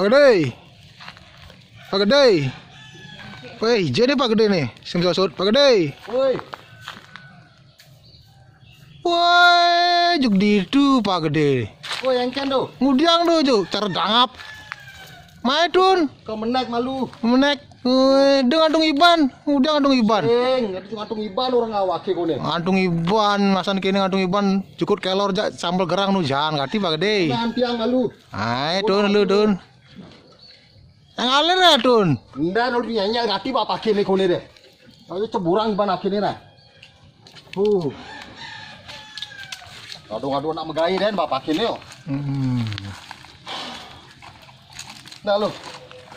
Pagadai. Pagadai. Woi, jadi pagadai nih. Sim sosot pagadai. Woi. Woi, juk ditu pagadai. Woi, yang kendo. Ngudiang do juk cara dangap. Mae tun. Kau menek malu. Menek. woi, dengan dong Iban, udah dong Iban. Eh, ngantung Iban orang kau nih, ngantung Iban, masan kini ngantung Iban, cukup kelor jak sambal gerang nu jangan ngerti Pak Gede. Nanti yang malu, Ai, dun lu dun. Tangale re tuh, Nda no nyanya gati ba pakai nih kone deh, Tapi ceburang ban akini re. Huh. Aduh-aduh nak megai deh bapak kini yo, Hmm. Nah lu.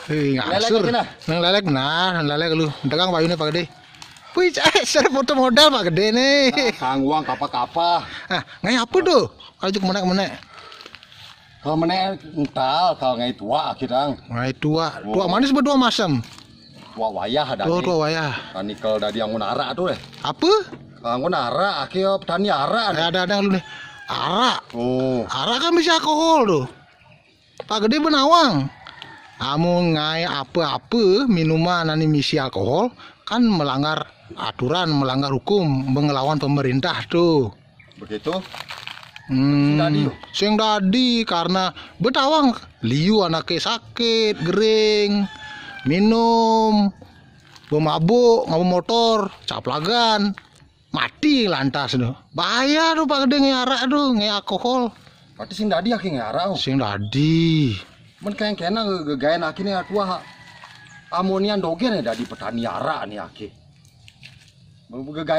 Hei, ngasur. Nang lelek nah, nang lelek lu. Dagang bayunya pakai deh. Wih, eh, saya foto modal pak gede nih. Nah, kang uang kapa-kapa. Ah, ngai apa tuh? Kalau cuma menek-menek kalau mana ental kalau ngai tua akhirnya. ngai tua oh. tua manis berdua masam tua wayah ada tua oh, tua wayah tani kalau dari yang nara tuh deh apa kalau nara akhirnya oh, petani ara eh, ada ada ada lu nih ara oh ara kan bisa alkohol tuh pak gede benawang kamu ngai apa-apa minuman nani misi alkohol kan melanggar aturan melanggar hukum mengelawan pemerintah tuh begitu Hmm, dadi. Sing dadi karena betawang liu anaknya sakit, gering, minum, bermabuk ngabu motor, caplagan, mati lantas tuh. Bahaya tuh Pak Gede ngearak tuh, ngealkohol. pasti sing dadi aki ngearak. Oh. Sing dadi. Men kaya kena gegayan aki nih ah, Amonian dogen ya dadi petani arak nih aki.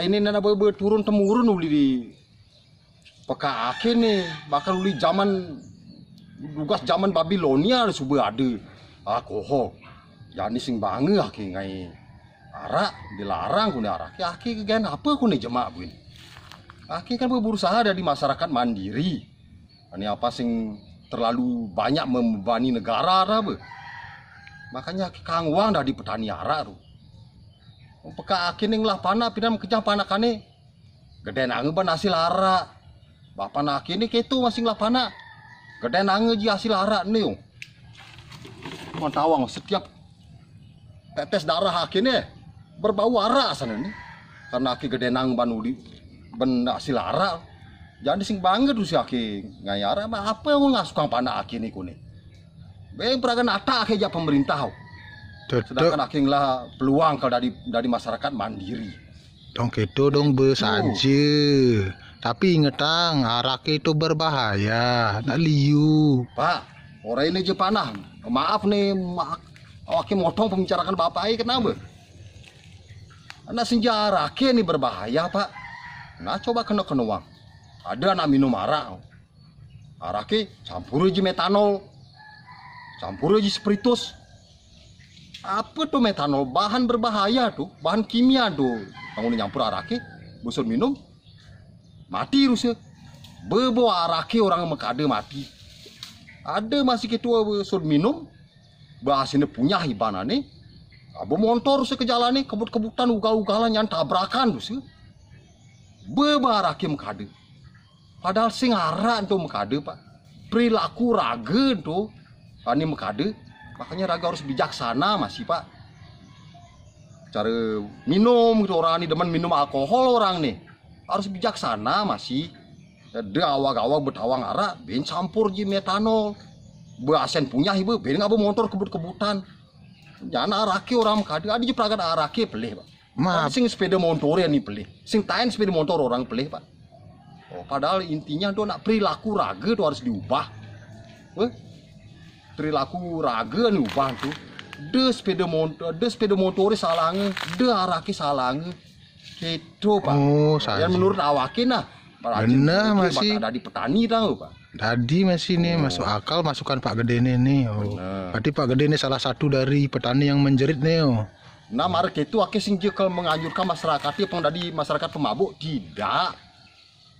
ini nana boleh turun temurun uli di peka akhir ni bakal uli zaman lugas zaman Babilonia subuh ada ah kohok jadi sing bange akhir ngai arak dilarang kuna arak ya akhir kegan apa kuna jemaah gue akhir kan berusaha dari masyarakat mandiri ini ah, apa sing terlalu banyak membebani negara apa makanya kang uang dah di petani arak tuh oh, peka akhir nih lah panah pinam panah kane gede nanggeban hasil arak Bapak nak kini ketu masing lapana. Gede nange ji hasil hara Mau oh. tawang setiap tetes darah akhirnya berbau ara sana nih. Karena aki gede nang di benda hasil hara. Jadi sing banget tuh si aki ngayara Ma, apa yang nggak suka pana aki nih kuni. Beng peragan ata aki ja pemerintah. Oh. Sedangkan aki lah peluang kalau dari dari masyarakat mandiri. Dong itu dong besanji. Tapi inget tang, arak itu berbahaya. Nak liu. Pak, orang ini jepanah. Maaf nih, mak. Oke, motong pembicaraan bapak ini kenapa? Anak senja arak ini berbahaya, Pak. Nah, coba kena kena Ada anak minum arak. Araknya campur aja metanol. Campur aja spiritus. Apa tuh metanol? Bahan berbahaya tuh. Bahan kimia tuh. Bangun nyampur araknya. Busur minum, mati rusia bebo rakyat orang mekade mati ada masih ketua sur minum bahasanya punya hibana nih abu montor rusia ke jalan ni kebut-kebutan ugal-ugalan yang tabrakan rusia bebo rakyat mekade padahal sing aran tuh mekade pak perilaku raga tuh ini mekade makanya raga harus bijaksana masih pak cara minum gitu orang ni, demen minum alkohol orang nih harus bijaksana masih de awak-awak betawang arah bin campur ji metanol beasen punya ibu bin abu motor kebut-kebutan jangan araki orang kadi ada ji pragat araki pelih pak Ma. sing sepeda motor ya nih pelih sing tain sepeda motor orang beli pak oh, padahal intinya tuh nak perilaku raga tuh harus diubah Eh? perilaku raga nih ubah tuh de sepeda motor de sepeda motor salangnya, de araki salangnya itu pak oh, yang menurut awak nah Benar masih tadi petani tahu pak tadi masih nih oh. masuk akal masukan Pak Gede nih oh. berarti Pak Gede ini salah satu dari petani yang menjerit nih oh. nah mereka itu akhir singgih kalau menganjurkan masyarakat yang ya, dari masyarakat pemabuk tidak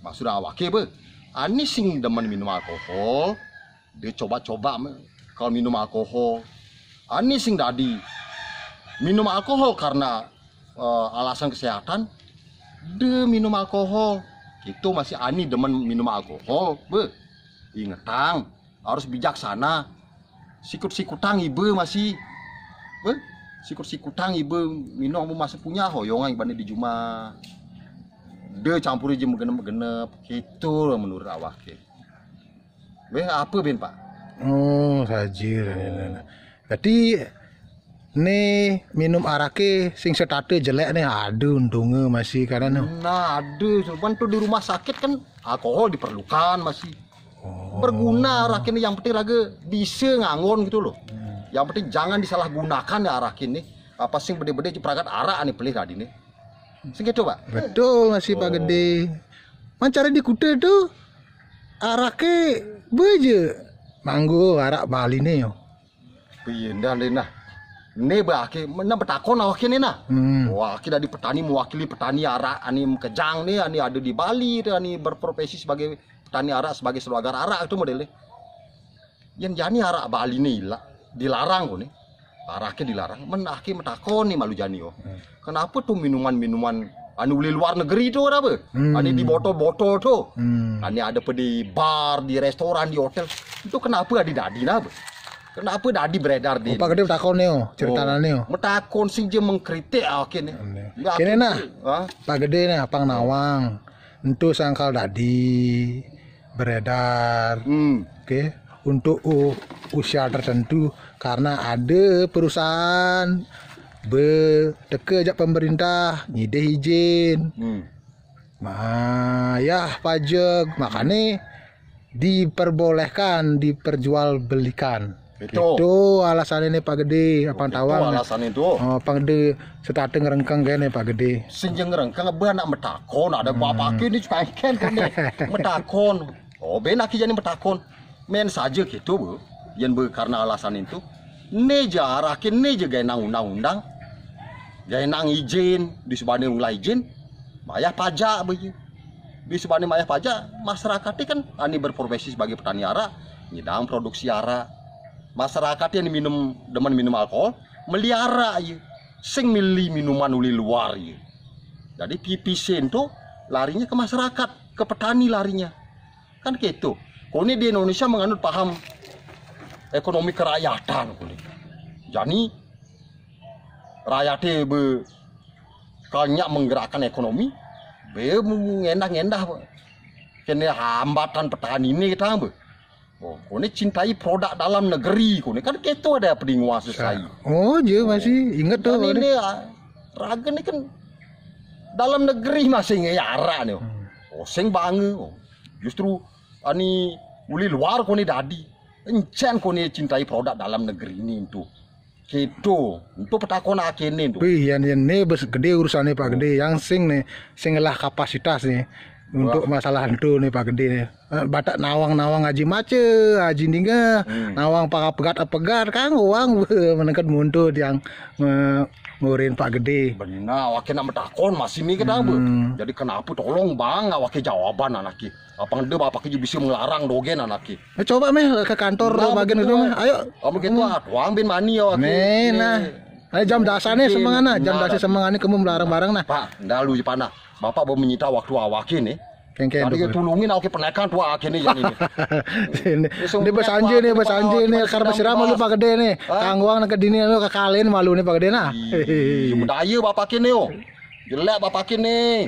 maksud awak be ani sing demen minum alkohol dia coba-coba kalau minum alkohol ani sing tadi minum alkohol karena uh, alasan kesehatan de minum alkohol itu masih ani demen minum alkohol be ingetang harus bijaksana sikut-sikutang ibu masih be sikut-sikutang ibu minum masih punya hoyongan ibane di juma de campur aja menggenep-genep itu menurut awak ke be apa bin pak oh sajir ya, ya, ya. jadi ini minum arake sing setate jelek nih aduh untungnya masih karena nah aduh cuman tuh di rumah sakit kan alkohol diperlukan masih oh. berguna arake ini yang penting lagi bisa ngangon gitu loh hmm. yang penting jangan disalahgunakan ya arake ini apa sing bener-bener ciprakan arak nih pelih tadi nih sing pak betul masih oh. pak gede oh. mancara di kuda tuh arake beje manggo arak bali nih yo Pindah, nah? lina ini berakhir, na bertakon na wakini na. Hmm. wah kita di petani mewakili petani arak ani kejang ni ani ada di Bali ani berprofesi sebagai petani arak sebagai seluagar arak itu modelnya. Yang jani arak Bali ni lah dilarang kok ni. Araknya dilarang. Men aki betakon ni malu jani yo. Hmm. Kenapa tu minuman-minuman anu beli luar negeri tuh apa? Hmm. Ani di botol-botol tuh. Hmm. Ani ada di bar, di restoran, di hotel. Itu kenapa ada dadi apa? Kenapa dah di beredar di. Pak gede takon neo, oh. cerita oh. neo. Metakon sih dia mengkritik oke nih? Kini nah. Pak gede nih pang nawang. untuk sangkal dadi beredar. Hmm. Oke. Okay. Untuk usia tertentu karena ada perusahaan berteka jak pemerintah nyide izin. Hmm. Nah, ya pajak makanya diperbolehkan diperjualbelikan itu, itu alasan ini Pak Gede apa gitu, tawang alasan itu oh, Pak Gede setate ngerengkang kene Pak Gede senjeng ngerengkang be anak metakon ada hmm. bapak ini cengken kene metakon oh benak jadi metakon men saja gitu bu yang be karena alasan itu ne jarakin ne jaga nang undang-undang gaya nang izin di sebanding ulah izin bayar pajak begitu iya. di sebanding bayar pajak masyarakat kan, ini kan ani berprofesi sebagai petani ara nyidang produksi ara masyarakat yang minum demen minum alkohol melihara ya sing milih minuman uli luar ya jadi PPC itu larinya ke masyarakat ke petani larinya kan gitu kalau ini di Indonesia menganut paham ekonomi kerakyatan jadi rakyatnya be banyak menggerakkan ekonomi be ngendah-ngendah kena hambatan petani ini kita be Oh, kau ini cintai produk dalam negeri kau ini kan gitu ada penguasa saya. Oh, je masih ingat tuh. Ini ah, raga ini kan dalam negeri masih ngeyara ya, nih. Hmm. Oh, sing bange. Oh. Justru ani ah, uli luar ini dadi. kau ini cintai produk dalam negeri ini itu. Gitu. Itu petakon akene itu. Wih, yang ini gede urusannya Pak oh. Gede. Yang sing nih, sing lah kapasitas nih untuk masalah hantu nih Pak Gede nih. Eh, Batak nawang-nawang aji mace, aji ninga, hmm. nawang para pegat pegat kan uang menekan muntut yang ngurin Pak Gede. Benar, wakil nama takon masih mikir, kenapa? Hmm. Jadi kenapa tolong bang nggak wakil jawaban anak anakki. Apa ngede bapak keju bisa melarang dogen anakki. Nah, eh, coba meh ke kantor nah, bagian itu Ayo. Kamu oh, gitu hmm. atuang ah. bin mani ya. wakil. nah. Ayo jam dasarnya semangana, jam dasarnya semangana kamu melarang bareng nah. Pak, ndalu panah. Bapak mau menyita waktu awak ini, Kengke Tadi tulungin aku penekan tua akhirnya yang ini. ini ini besanji nih, besanji nih, karena siram lu pak gede nih. Tangguang nak dini lu kekalin malu nih pak gede nah. ayo bapak kini yo. Oh. Jelek bapak kini.